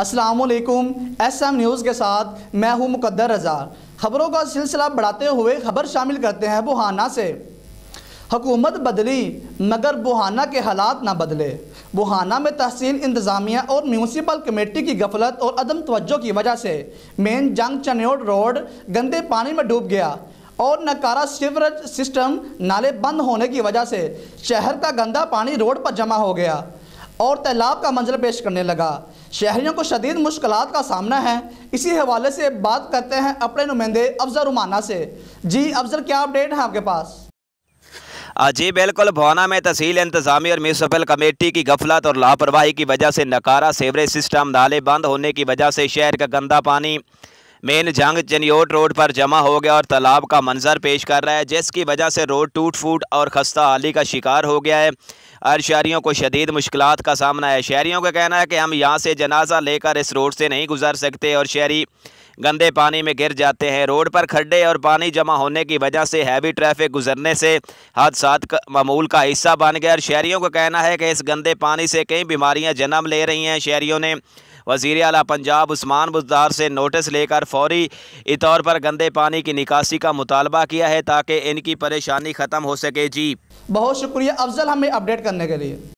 असलकुम S M news के साथ मैं हूं मुकद्दर रजा खबरों का सिलसिला बढ़ाते हुए खबर शामिल करते हैं बुहाना से हुकूमत बदली मगर बुहाना के हालात ना बदले बुहाना में तहसील इंतज़ामिया और म्यूनसिपल कमेटी की गफलत और अदम तवज्जो की वजह से मेन जंग चन्योट रोड गंदे पानी में डूब गया और नकारा सीवरेज सिस्टम नाले बंद होने की वजह से शहर का गंदा पानी रोड पर जमा हो गया और तालाब का मंजर पेश करने लगा शहरीों को शदीद मुश्किल का सामना है इसी हवाले से बात करते हैं अपने नुमाइंदे अफजर रुमाना से जी अफजर क्या अपडेट है आपके पास हाँ जी बिल्कुल भवाना में तहसील इंतजामी और म्यूनसिपल कमेटी की गफलत और लापरवाही की वजह से नकारा सेवरेज सिस्टम नाले बंद होने की वजह से शहर का गंदा पानी मेन जंग चनियोट रोड पर जमा हो गया और तालाब का मंजर पेश कर रहा है जिसकी वजह से रोड टूट फूट और खस्ता हाली का शिकार हो गया है और शहरीों को शदीद मुश्किल का सामना है शहरीों का कहना है कि हम यहाँ से जनाजा लेकर इस रोड से नहीं गुजर सकते और शहरी गंदे पानी में गिर जाते हैं रोड पर खड्डे और पानी जमा होने की वजह से हैवी ट्रैफिक गुजरने से हादसा मामूल का हिस्सा बन गया और शहरीों का कहना है कि इस गंदे पानी से कई बीमारियां जन्म ले रही हैं शहरीों ने वजीर अला पंजाब उस्मान बुजदार से नोटिस लेकर फौरी तौर पर गंदे पानी की निकासी का मुतालबा किया है ताकि इनकी परेशानी ख़त्म हो सके जी बहुत शुक्रिया अफजल हमें अपडेट करने के लिए